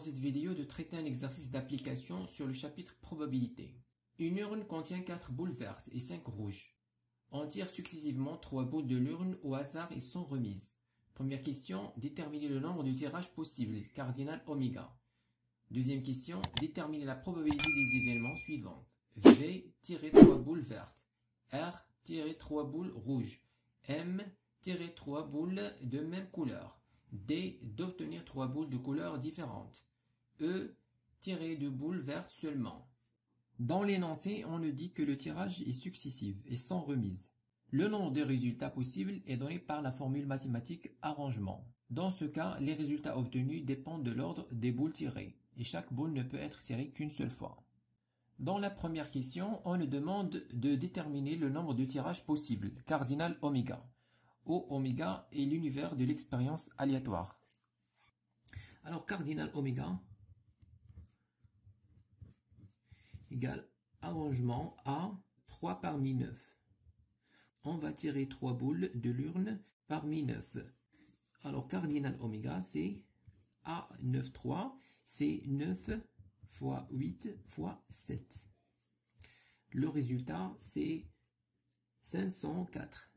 cette vidéo de traiter un exercice d'application sur le chapitre probabilité. Une urne contient 4 boules vertes et 5 rouges. On tire successivement 3 boules de l'urne au hasard et sans remise. Première question, déterminer le nombre de tirages possibles, cardinal Omega. Deuxième question, déterminer la probabilité des événements suivants. V, tirer 3 boules vertes. R, tirer 3 boules rouges. M, tirer 3 boules de même couleur. D, d'obtenir 3 boules de couleurs différentes. E tiré de boule vert seulement. Dans l'énoncé, on nous dit que le tirage est successif et sans remise. Le nombre de résultats possibles est donné par la formule mathématique arrangement. Dans ce cas, les résultats obtenus dépendent de l'ordre des boules tirées, et chaque boule ne peut être tirée qu'une seule fois. Dans la première question, on nous demande de déterminer le nombre de tirages possibles, cardinal oméga, O oméga est l'univers de l'expérience aléatoire. Alors cardinal oméga, Égal, arrangement A, 3 parmi 9. On va tirer 3 boules de l'urne parmi 9. Alors cardinal oméga, c'est A 9 3, c'est 9 fois 8 fois 7. Le résultat, c'est 504.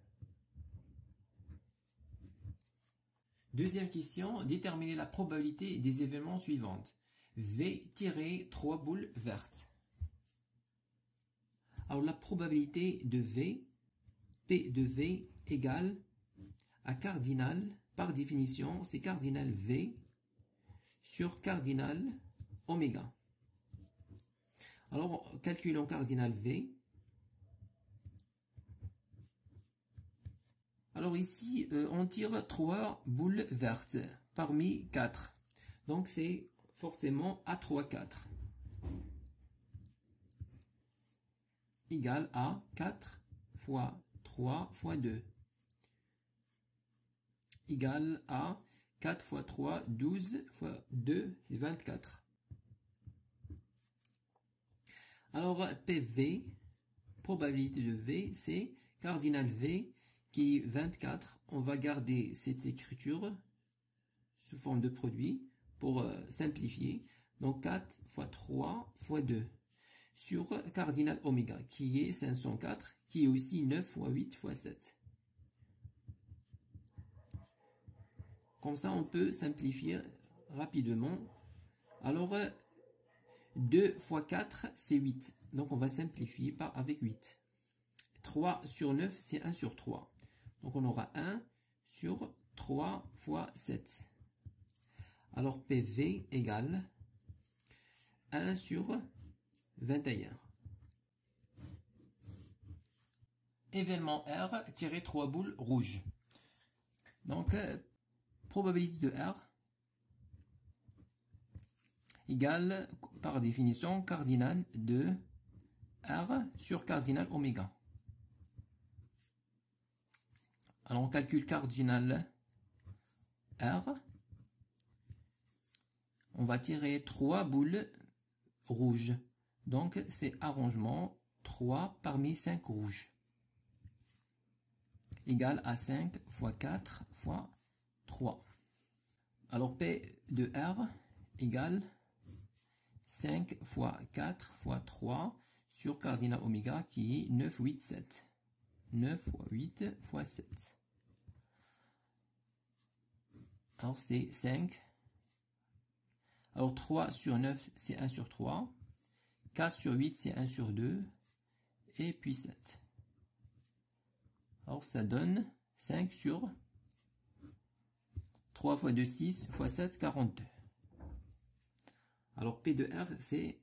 Deuxième question, déterminer la probabilité des événements suivants. V tirer 3 boules vertes. Alors la probabilité de V, P de V égale à cardinal, par définition, c'est cardinal V sur cardinal oméga. Alors, calculons cardinal V. Alors ici, euh, on tire 3 boules vertes parmi 4. Donc c'est forcément A3, 4. égale à 4 fois 3 fois 2 égale à 4 fois 3, 12 fois 2, c'est 24. Alors PV, probabilité de V, c'est cardinal V qui est 24. On va garder cette écriture sous forme de produit pour euh, simplifier. Donc 4 fois 3 fois 2 sur cardinal oméga, qui est 504, qui est aussi 9 fois 8 fois 7. Comme ça, on peut simplifier rapidement. Alors, 2 fois 4, c'est 8. Donc, on va simplifier par avec 8. 3 sur 9, c'est 1 sur 3. Donc, on aura 1 sur 3 fois 7. Alors, PV égale 1 sur 21. Événement R, tirer 3 boules rouges. Donc, euh, probabilité de R égale, par définition, cardinal de R sur cardinal oméga. Alors, on calcule cardinal R. On va tirer 3 boules rouges. Donc c'est arrangement 3 parmi 5 rouges Égal à 5 fois 4 fois 3. Alors P de R égale 5 fois 4 fois 3 sur cardinal oméga qui est 9, 8, 7. 9 fois 8 fois 7. Alors c'est 5. Alors 3 sur 9 c'est 1 sur 3. 4 sur 8, c'est 1 sur 2. Et puis 7. Alors ça donne 5 sur 3 fois 2, 6 fois 7, 42. Alors P de R, c'est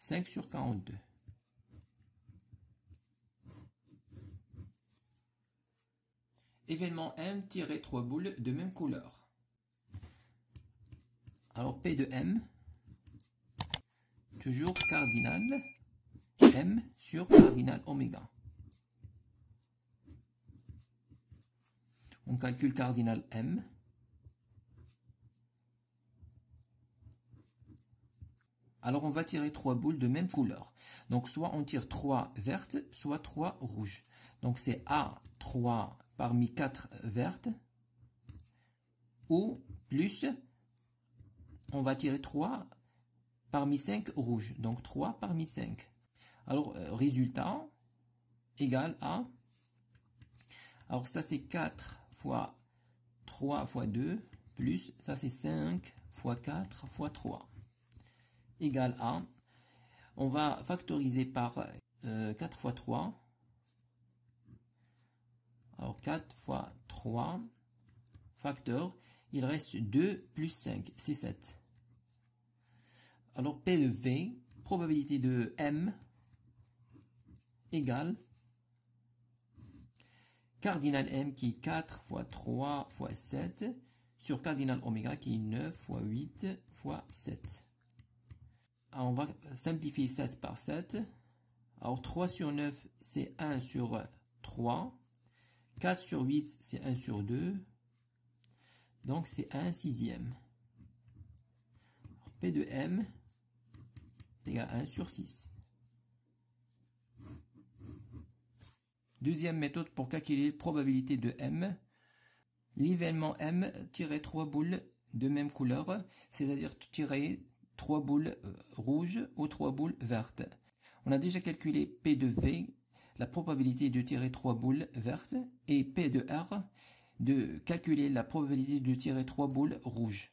5 sur 42. Événement M, tiré 3 boules de même couleur. Alors P de M, toujours cardinal M sur cardinal oméga. On calcule cardinal M. Alors on va tirer trois boules de même couleur. Donc soit on tire trois vertes, soit trois rouges. Donc c'est A3 parmi quatre vertes ou plus on va tirer trois parmi 5 rouges, donc 3 parmi 5. Alors, euh, résultat égal à... Alors ça c'est 4 fois 3 fois 2, plus ça c'est 5 fois 4 fois 3, Égal à... On va factoriser par 4 euh, fois 3. Alors 4 fois 3, facteur, il reste 2 plus 5, c'est 7. Alors P de V, probabilité de M égale cardinal M qui est 4 fois 3 fois 7 sur cardinal oméga qui est 9 fois 8 fois 7. Alors on va simplifier 7 par 7. Alors 3 sur 9 c'est 1 sur 3. 4 sur 8 c'est 1 sur 2. Donc c'est 1 sixième. P de M 1 sur 6. Deuxième méthode pour calculer la probabilité de M. L'événement M, tirer trois boules de même couleur, c'est-à-dire tirer trois boules euh, rouges ou trois boules vertes. On a déjà calculé P de V, la probabilité de tirer trois boules vertes, et P de R, de calculer la probabilité de tirer trois boules rouges.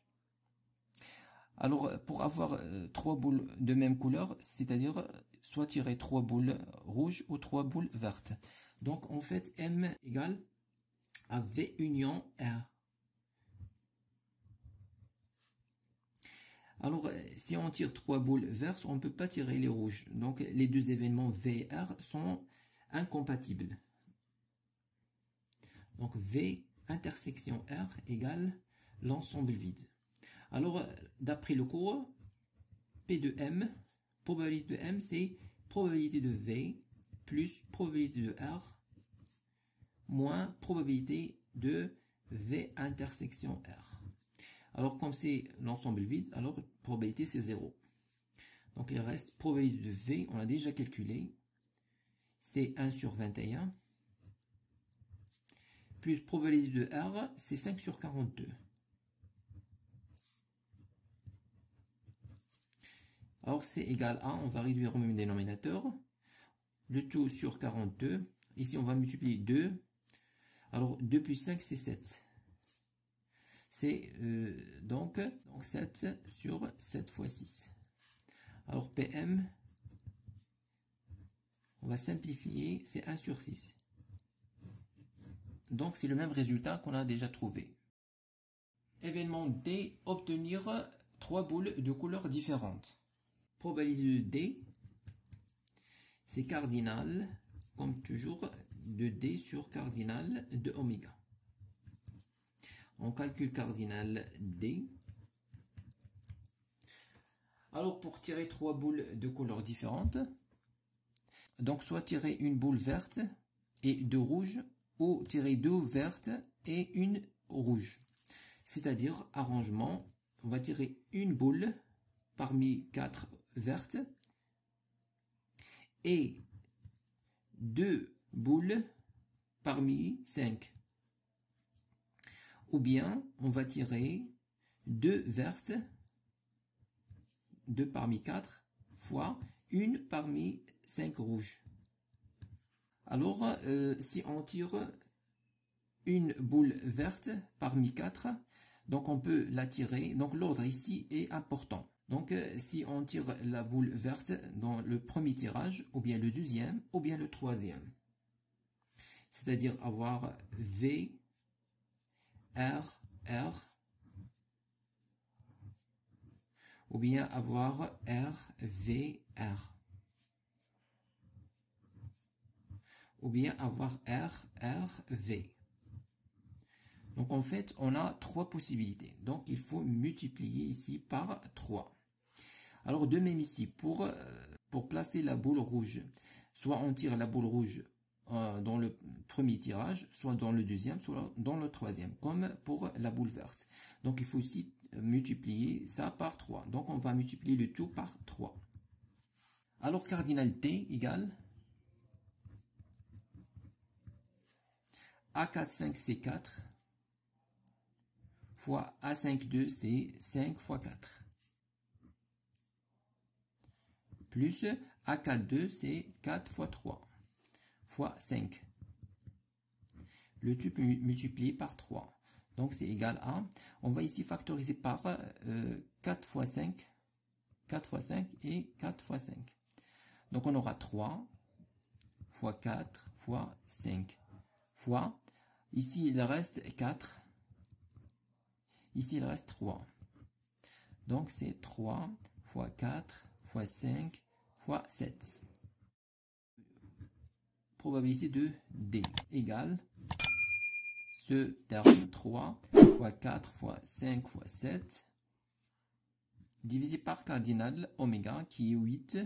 Alors, pour avoir euh, trois boules de même couleur, c'est-à-dire soit tirer trois boules rouges ou trois boules vertes. Donc, en fait, M égale à V union R. Alors, si on tire trois boules vertes, on ne peut pas tirer les rouges. Donc, les deux événements V et R sont incompatibles. Donc, V intersection R égale l'ensemble vide. Alors, d'après le cours, P de M, probabilité de M, c'est probabilité de V plus probabilité de R moins probabilité de V intersection R. Alors, comme c'est l'ensemble vide, alors probabilité c'est 0. Donc, il reste probabilité de V, on l'a déjà calculé, c'est 1 sur 21, plus probabilité de R, c'est 5 sur 42. Or, c'est égal à, on va réduire au même dénominateur, le tout sur 42. Ici, on va multiplier 2. Alors, 2 plus 5, c'est 7. C'est euh, donc, 7 sur 7 fois 6. Alors, PM, on va simplifier, c'est 1 sur 6. Donc, c'est le même résultat qu'on a déjà trouvé. Événement D, obtenir 3 boules de couleurs différentes probabilité de D, c'est cardinal, comme toujours, de D sur cardinal de oméga. On calcule cardinal D. Alors pour tirer trois boules de couleurs différentes, donc soit tirer une boule verte et deux rouges, ou tirer deux vertes et une rouge. C'est-à-dire arrangement, on va tirer une boule parmi quatre verte et deux boules parmi cinq. Ou bien on va tirer deux vertes, deux parmi quatre, fois une parmi cinq rouges. Alors, euh, si on tire une boule verte parmi quatre, donc on peut la tirer. Donc l'ordre ici est important. Donc, euh, si on tire la boule verte dans le premier tirage, ou bien le deuxième, ou bien le troisième, c'est-à-dire avoir V, R, R, ou bien avoir R, V, R, ou bien avoir R, R, V. Donc en fait, on a trois possibilités. Donc il faut multiplier ici par 3. Alors de même ici, pour, euh, pour placer la boule rouge, soit on tire la boule rouge euh, dans le premier tirage, soit dans le deuxième, soit dans le troisième, comme pour la boule verte. Donc il faut aussi euh, multiplier ça par 3. Donc on va multiplier le tout par 3. Alors cardinalité égale A45 c 4 fois A52 c 5 fois 4. plus 4 2 c'est 4 fois 3 fois 5. Le tube multiplié par 3. Donc c'est égal à, on va ici factoriser par 4 euh, fois 5, 4 fois 5 et 4 fois 5. Donc on aura 3 fois 4 fois 5 fois, ici il reste 4, ici il reste 3. Donc c'est 3 fois 4 fois 5 7. Probabilité de D égale ce terme 3 fois 4 fois 5 fois 7 divisé par cardinal oméga qui est 8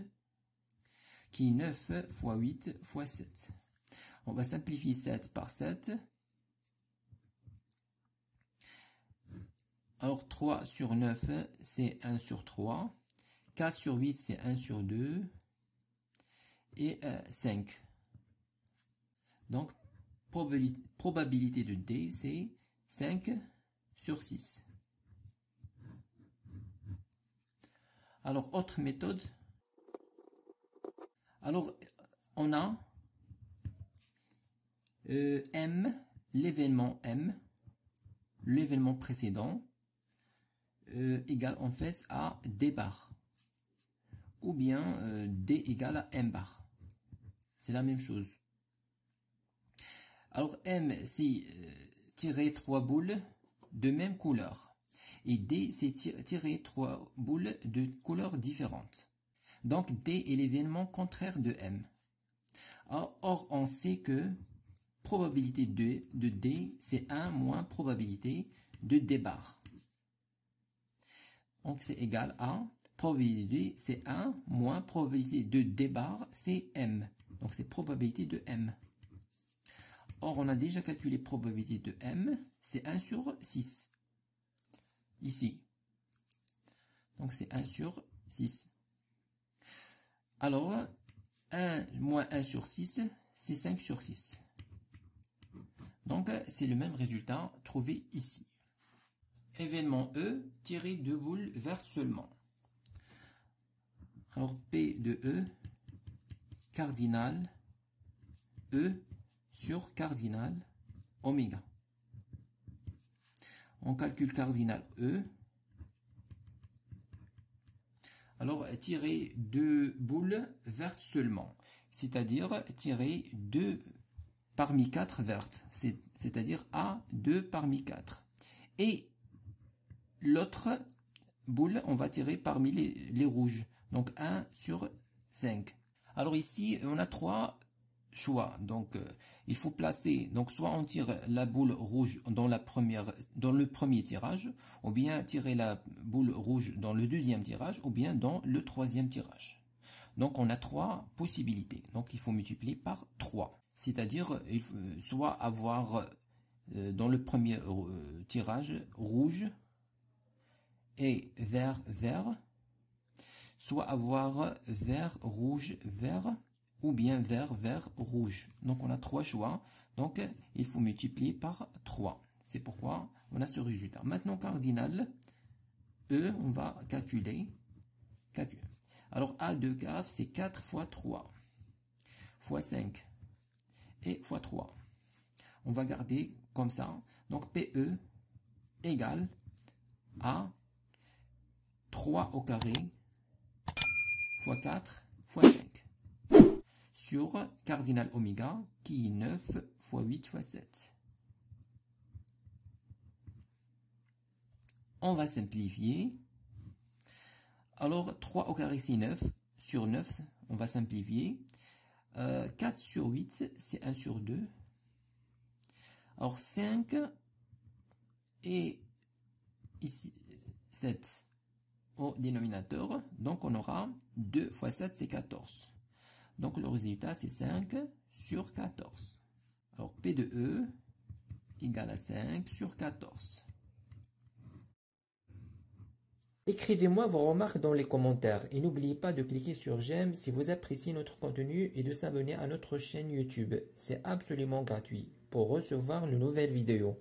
qui est 9 fois 8 fois 7. On va simplifier 7 par 7. Alors 3 sur 9, c'est 1 sur 3. 4 sur 8, c'est 1 sur 2. Et 5. Euh, Donc, probabilité, de D, c'est 5 sur 6. Alors, autre méthode. Alors, on a euh, M, l'événement M, l'événement précédent, euh, égal en fait à D bar ou bien euh, D égale à M bar. C'est la même chose. Alors M, c'est euh, tirer trois boules de même couleur. Et D, c'est tirer trois boules de couleurs différentes. Donc D est l'événement contraire de M. Ah, or, on sait que probabilité de, de D, c'est 1 moins probabilité de D bar. Donc c'est égal à probabilité de c'est 1 moins probabilité de D bar, c'est M. Donc c'est probabilité de M. Or, on a déjà calculé probabilité de M, c'est 1 sur 6. Ici. Donc c'est 1 sur 6. Alors, 1 moins 1 sur 6, c'est 5 sur 6. Donc, c'est le même résultat trouvé ici. Événement E, tirer deux boules vers seulement. Alors P de E cardinal E sur cardinal oméga. On calcule cardinal E. Alors tirer deux boules vertes seulement, c'est-à-dire tirer deux parmi quatre vertes, c'est-à-dire A deux parmi quatre. Et l'autre boule, on va tirer parmi les rouges. Donc 1 sur 5. Alors ici, on a trois choix. Donc euh, il faut placer donc soit on tire la boule rouge dans la dans le premier tirage ou bien tirer la boule rouge dans le deuxième tirage ou bien dans le troisième tirage. Donc on a trois possibilités. Donc il faut multiplier par 3. C'est-à-dire il euh, soit avoir euh, dans le premier tirage rouge et vert vert soit avoir vert, rouge, vert, ou bien vert, vert, rouge. Donc, on a trois choix. Donc, il faut multiplier par 3. C'est pourquoi on a ce résultat. Maintenant, cardinal, E, on va calculer. calculer. Alors, A 2 4, c'est 4 fois 3, fois 5, et fois 3. On va garder comme ça. Donc, PE égale à 3 au carré fois 4 x5 sur cardinal oméga qui est 9 x 8 x 7. On va simplifier. Alors 3 au carré c'est 9 sur 9, on va simplifier. 4 euh, sur 8 c'est 1 sur 2. Alors 5 et ici 7 dénominateur. Donc, on aura 2 x 7, c'est 14. Donc, le résultat, c'est 5 sur 14. Alors, P de E égale à 5 sur 14. Écrivez-moi vos remarques dans les commentaires et n'oubliez pas de cliquer sur j'aime si vous appréciez notre contenu et de s'abonner à notre chaîne YouTube. C'est absolument gratuit pour recevoir une nouvelles vidéos.